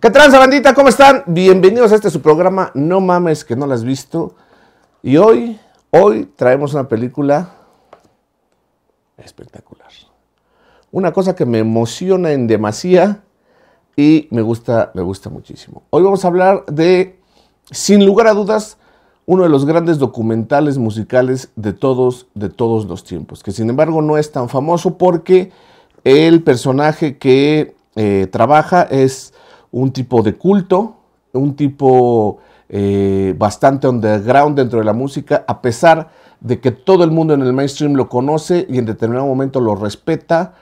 ¿Qué tranza bandita? ¿Cómo están? Bienvenidos a este su programa No mames que no lo has visto. Y hoy, hoy traemos una película espectacular. Una cosa que me emociona en demasía y me gusta, me gusta muchísimo. Hoy vamos a hablar de, sin lugar a dudas, uno de los grandes documentales musicales de todos, de todos los tiempos, que sin embargo no es tan famoso porque el personaje que eh, trabaja es un tipo de culto, un tipo eh, bastante underground dentro de la música, a pesar de que todo el mundo en el mainstream lo conoce y en determinado momento lo respeta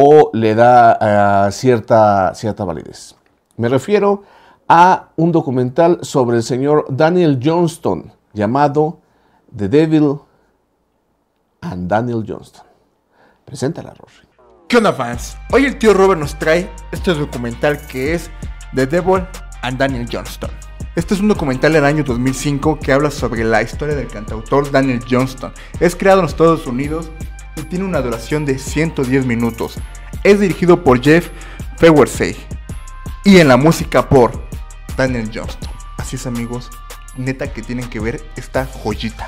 o le da ah, cierta, cierta validez. Me refiero a un documental sobre el señor Daniel Johnston llamado The Devil and Daniel Johnston. Preséntala, Rory. ¿Qué onda, fans? Hoy el tío Robert nos trae este documental que es The Devil and Daniel Johnston. Este es un documental del año 2005 que habla sobre la historia del cantautor Daniel Johnston. Es creado en Estados Unidos y tiene una duración de 110 minutos. Es dirigido por Jeff Fewersey y en la música por Daniel Johnston. Así es amigos, neta que tienen que ver esta joyita.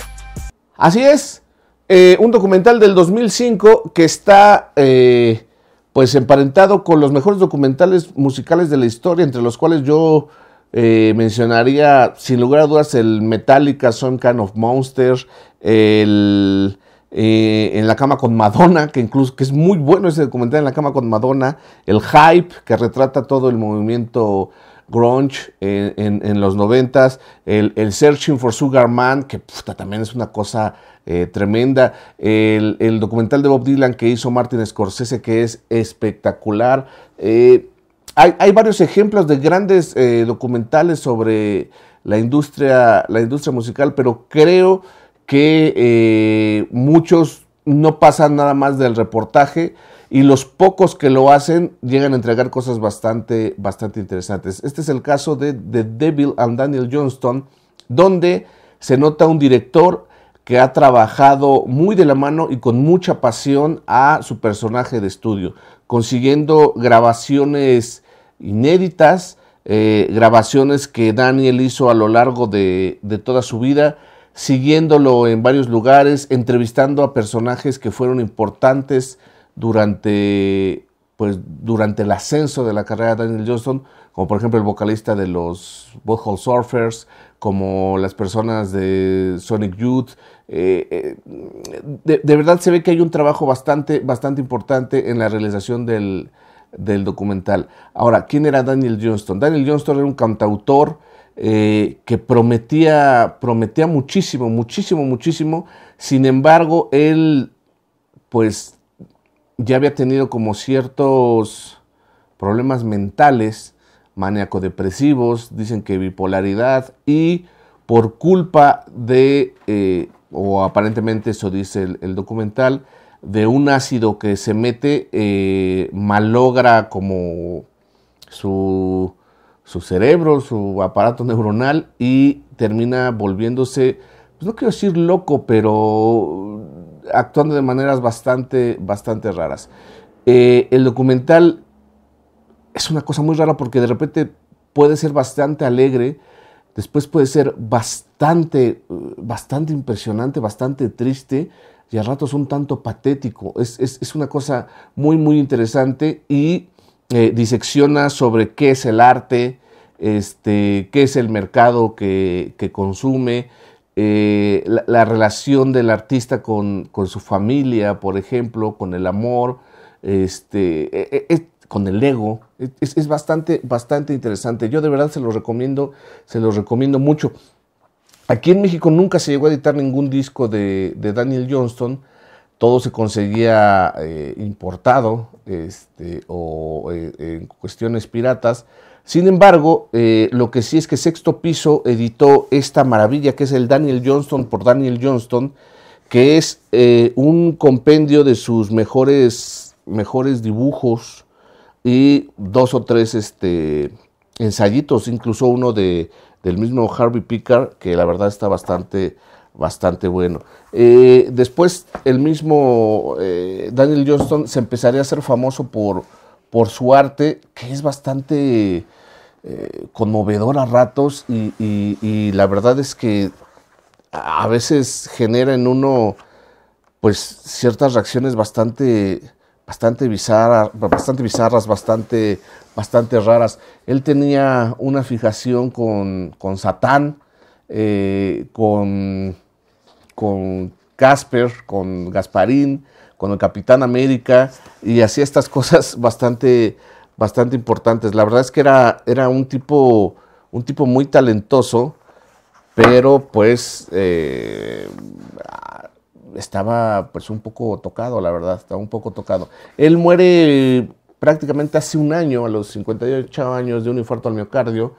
Así es, eh, un documental del 2005 que está eh, pues emparentado con los mejores documentales musicales de la historia, entre los cuales yo eh, mencionaría sin lugar a dudas el Metallica, Some Kind of Monster, el eh, en la cama con Madonna, que incluso que es muy bueno ese documental En la cama con Madonna, el hype que retrata todo el movimiento grunge en, los noventas, el, Searching for Sugar Man, que puta, también es una cosa eh, tremenda, el, documental de Bob Dylan que hizo Martin Scorsese, que es espectacular. Eh, hay, varios ejemplos de grandes documentales sobre la industria, la industria musical, pero creo que eh, muchos no pasan nada más del reportaje y los pocos que lo hacen llegan a entregar cosas bastante, bastante interesantes. Este es el caso de The Devil and Daniel Johnston, donde se nota un director que ha trabajado muy de la mano y con mucha pasión a su personaje de estudio, consiguiendo grabaciones inéditas, eh, grabaciones que Daniel hizo a lo largo de, de toda su vida siguiéndolo en varios lugares, entrevistando a personajes que fueron importantes durante, pues, durante el ascenso de la carrera de Daniel Johnston, como por ejemplo el vocalista de los Butthole Surfers, como las personas de Sonic Youth. Eh, eh, de, verdad se ve que hay un trabajo bastante, bastante importante en la realización del, del documental. Ahora, ¿quién era Daniel Johnston? Daniel Johnston era un cantautor, eh, que prometía, prometía muchísimo, muchísimo, muchísimo. Sin embargo, él, pues, ya había tenido como ciertos problemas mentales, maníaco-depresivos, dicen que bipolaridad, y por culpa de, eh, o aparentemente eso dice el, documental, de un ácido que se mete, eh, malogra como su su cerebro, su aparato neuronal y termina volviéndose, pues, no quiero decir loco, pero actuando de maneras bastante, bastante raras. Eh, el documental es una cosa muy rara porque de repente puede ser bastante alegre, después puede ser bastante, bastante impresionante, bastante triste y a ratos un tanto patético. Es, es una cosa muy, muy interesante y eh, disecciona sobre qué es el arte, este, qué es el mercado que, consume, eh, la, relación del artista con, su familia, por ejemplo, con el amor, este, e, e, e, con el ego. Es, bastante, bastante interesante. Yo de verdad se los recomiendo, se lo recomiendo mucho. Aquí en México nunca se llegó a editar ningún disco de Daniel Johnston todo se conseguía eh, importado este, o eh, en cuestiones piratas. Sin embargo, eh, lo que sí es que Sexto Piso editó esta maravilla que es el Daniel Johnston por Daniel Johnston, que es un compendio de sus mejores, mejores dibujos y dos o tres este, ensayitos, incluso uno del mismo Harvey Pickard, que la verdad está bastante bastante bueno. Eh, después el mismo eh, Daniel Johnston se empezaría a ser famoso por, por su arte, que es bastante eh, conmovedor a ratos y, la verdad es que a veces genera en uno pues ciertas reacciones bastante bastante bizarras, bastante bizarras, bastante, bastante raras. Él tenía una fijación con, con Satán, con con Casper, con Gasparín, con el Capitán América y hacía estas cosas bastante, bastante importantes. La verdad es que era, era un, tipo, un tipo muy talentoso, pero pues eh, estaba pues un poco tocado, la verdad, estaba un poco tocado. Él muere prácticamente hace un año, a los 58 años, de un infarto al miocardio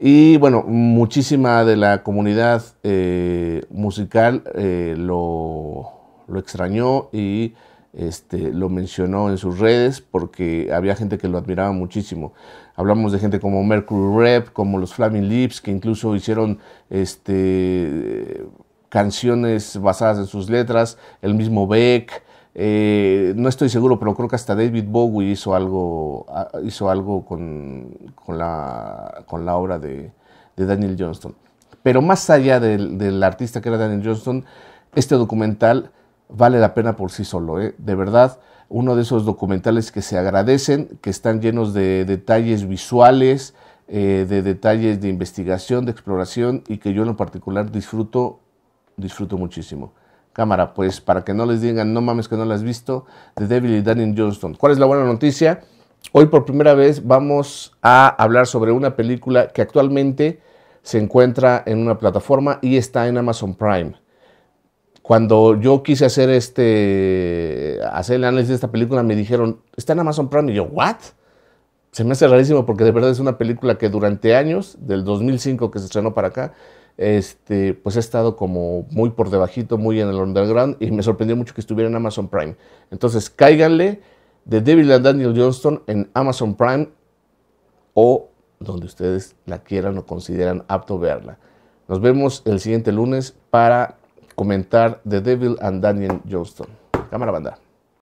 y bueno, muchísima de la comunidad eh, musical eh, lo, extrañó y este, lo mencionó en sus redes porque había gente que lo admiraba muchísimo. Hablamos de gente como Mercury Rep, como los Flaming Lips, que incluso hicieron este, canciones basadas en sus letras, el mismo Beck, eh, no estoy seguro, pero creo que hasta David Bowie hizo algo, ah, hizo algo con, la, obra de, Daniel Johnston. Pero más allá del, artista que era Daniel Johnston, este documental vale la pena por sí solo. ¿eh? De verdad, uno de esos documentales que se agradecen, que están llenos de detalles visuales, eh, de detalles de investigación, de exploración y que yo en particular disfruto, disfruto muchísimo. Cámara, pues para que no les digan, no mames que no la has visto, de Devil y Daniel Johnston. ¿Cuál es la buena noticia? Hoy por primera vez vamos a hablar sobre una película que actualmente se encuentra en una plataforma y está en Amazon Prime. Cuando yo quise hacer este hacer el análisis de esta película me dijeron, "Está en Amazon Prime." Y yo, "¿What?" Se me hace rarísimo porque de verdad es una película que durante años, del 2005 que se estrenó para acá, este, pues ha estado como muy por debajito, muy en el underground, y me sorprendió mucho que estuviera en Amazon Prime. Entonces, cáiganle de Devil and Daniel Johnston en Amazon Prime o donde ustedes la quieran o consideran apto verla. Nos vemos el siguiente lunes para comentar The Devil and Daniel Johnston. Cámara banda.